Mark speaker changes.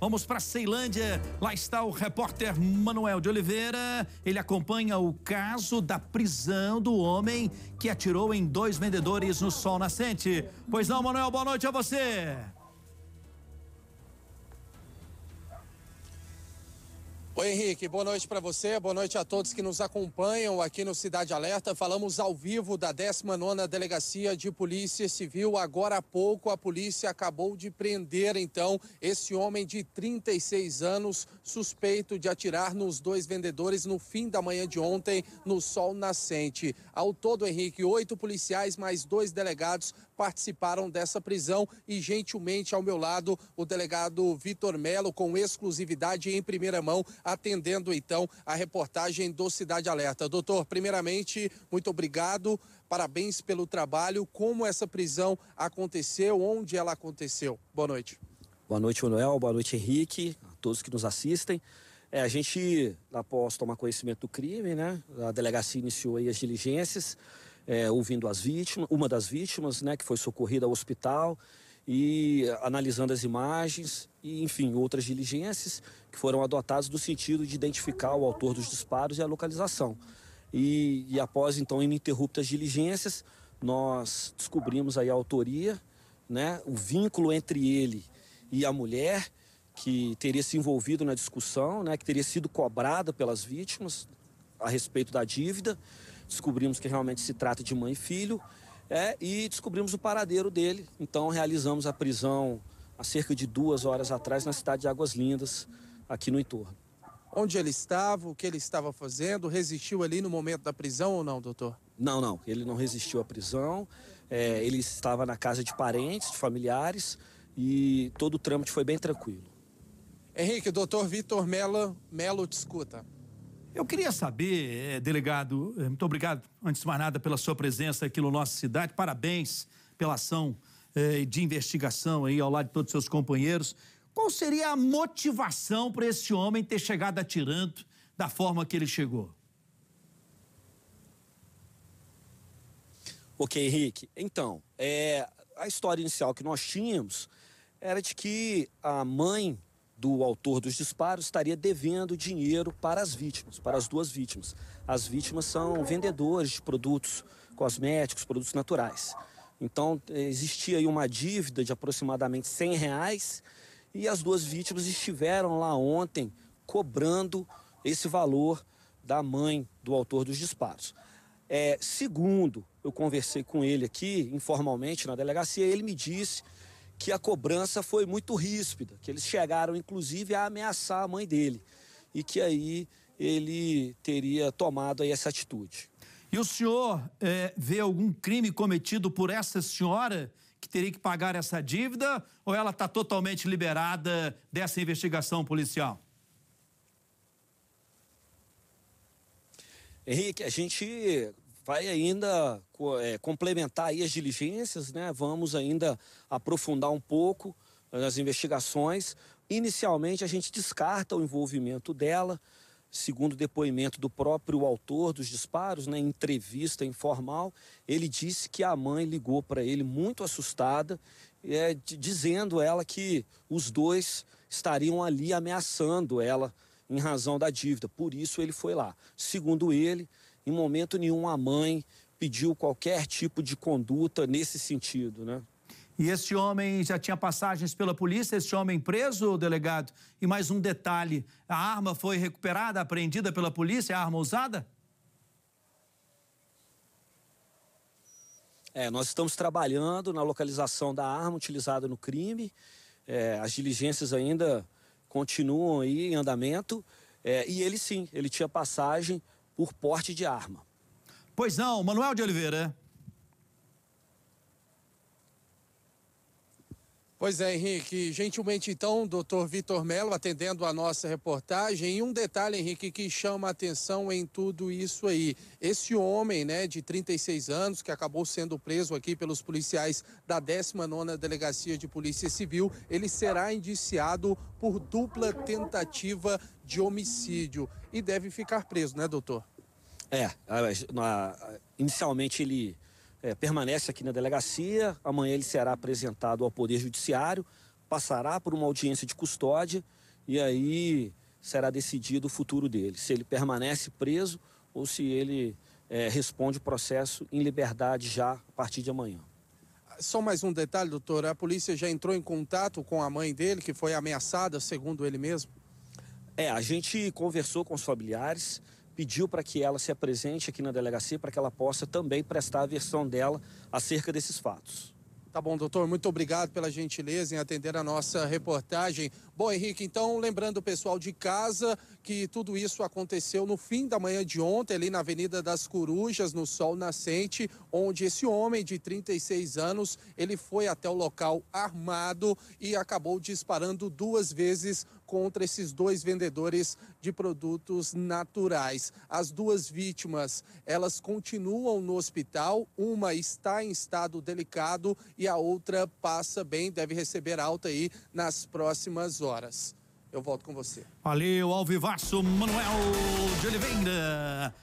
Speaker 1: Vamos para Ceilândia. Lá está o repórter Manuel de Oliveira. Ele acompanha o caso da prisão do homem que atirou em dois vendedores no sol nascente. Pois não, Manuel, boa noite a você.
Speaker 2: Oi, Henrique. Boa noite para você, boa noite a todos que nos acompanham aqui no Cidade Alerta. Falamos ao vivo da 19 Delegacia de Polícia Civil. Agora há pouco, a polícia acabou de prender, então, esse homem de 36 anos, suspeito de atirar nos dois vendedores no fim da manhã de ontem, no sol nascente. Ao todo, Henrique, oito policiais mais dois delegados participaram dessa prisão e, gentilmente, ao meu lado, o delegado Vitor Melo, com exclusividade em primeira mão atendendo então a reportagem do Cidade Alerta. Doutor, primeiramente, muito obrigado, parabéns pelo trabalho. Como essa prisão aconteceu, onde ela aconteceu? Boa noite.
Speaker 3: Boa noite, Manuel. Boa noite, Henrique, a todos que nos assistem. É, a gente, após tomar conhecimento do crime, né? A delegacia iniciou aí as diligências, é, ouvindo as vítimas, uma das vítimas, né, que foi socorrida ao hospital e eh, analisando as imagens e, enfim, outras diligências que foram adotadas no sentido de identificar o autor dos disparos e a localização. E, e após, então, ininterruptas diligências, nós descobrimos aí a autoria, né, o vínculo entre ele e a mulher que teria se envolvido na discussão, né, que teria sido cobrada pelas vítimas a respeito da dívida. Descobrimos que realmente se trata de mãe e filho é, e descobrimos o paradeiro dele. Então realizamos a prisão há cerca de duas horas atrás na cidade de
Speaker 2: Águas Lindas, aqui no entorno. Onde ele estava, o que ele estava fazendo, resistiu ali no momento da prisão ou não, doutor?
Speaker 3: Não, não, ele não resistiu à prisão. É, ele estava na casa de parentes, de familiares e todo o trâmite foi bem tranquilo.
Speaker 2: Henrique, doutor Vitor Melo, Melo te escuta.
Speaker 1: Eu queria saber, eh, delegado, eh, muito obrigado, antes de mais nada, pela sua presença aqui no nossa cidade. Parabéns pela ação eh, de investigação aí ao lado de todos os seus companheiros. Qual seria a motivação para esse homem ter chegado atirando da forma que ele chegou?
Speaker 3: Ok, Henrique. Então, é, a história inicial que nós tínhamos era de que a mãe do autor dos disparos estaria devendo dinheiro para as vítimas, para as duas vítimas. As vítimas são vendedores de produtos cosméticos, produtos naturais. Então eh, existia aí uma dívida de aproximadamente 100 reais e as duas vítimas estiveram lá ontem cobrando esse valor da mãe do autor dos disparos. É, segundo, eu conversei com ele aqui informalmente na delegacia, ele me disse que a cobrança foi muito ríspida, que eles chegaram inclusive a ameaçar a mãe dele e que aí ele teria tomado aí essa atitude.
Speaker 1: E o senhor é, vê algum crime cometido por essa senhora que teria que pagar essa dívida ou ela está totalmente liberada dessa investigação policial?
Speaker 3: Henrique, a gente vai ainda é, complementar aí as diligências, né? Vamos ainda aprofundar um pouco eh, as investigações. Inicialmente, a gente descarta o envolvimento dela, segundo depoimento do próprio autor dos disparos, né, em entrevista informal, ele disse que a mãe ligou para ele muito assustada, é, dizendo ela que os dois estariam ali ameaçando ela em razão da dívida. Por isso ele foi lá. Segundo ele, em momento nenhum a mãe pediu qualquer tipo de conduta nesse sentido,
Speaker 1: né? E esse homem já tinha passagens pela polícia, este homem preso, delegado. E mais um detalhe: a arma foi recuperada, apreendida pela polícia, é a arma usada?
Speaker 3: É, nós estamos trabalhando na localização da arma utilizada no crime. É, as diligências ainda continuam aí em andamento. É, e ele sim, ele tinha passagem por
Speaker 2: porte de arma. Pois não, Manuel de Oliveira. Pois é, Henrique. Gentilmente, então, doutor Vitor Melo atendendo a nossa reportagem. E um detalhe, Henrique, que chama a atenção em tudo isso aí. Esse homem, né, de 36 anos, que acabou sendo preso aqui pelos policiais da 19ª Delegacia de Polícia Civil, ele será indiciado por dupla tentativa de homicídio e deve ficar preso, né, doutor?
Speaker 3: É, inicialmente ele é, permanece aqui na delegacia. Amanhã ele será apresentado ao Poder Judiciário, passará por uma audiência de custódia e aí será decidido o futuro dele: se ele permanece preso ou
Speaker 2: se ele é, responde o processo em liberdade já a partir de amanhã. Só mais um detalhe, doutor: a polícia já entrou em contato com a mãe dele, que foi ameaçada, segundo ele mesmo? É, a gente conversou com os familiares pediu para que ela se
Speaker 3: apresente aqui na delegacia para que ela possa também prestar a versão dela acerca desses fatos.
Speaker 2: Tá bom, doutor. Muito obrigado pela gentileza em atender a nossa reportagem. Bom, Henrique, então, lembrando o pessoal de casa que tudo isso aconteceu no fim da manhã de ontem, ali na Avenida das Corujas, no Sol Nascente, onde esse homem de 36 anos, ele foi até o local armado e acabou disparando duas vezes contra esses dois vendedores de produtos naturais. As duas vítimas, elas continuam no hospital, uma está em estado delicado e a outra passa bem, deve receber alta aí nas próximas horas. Eu volto com você.
Speaker 1: Valeu, Alvivaço Manuel de Oliveira.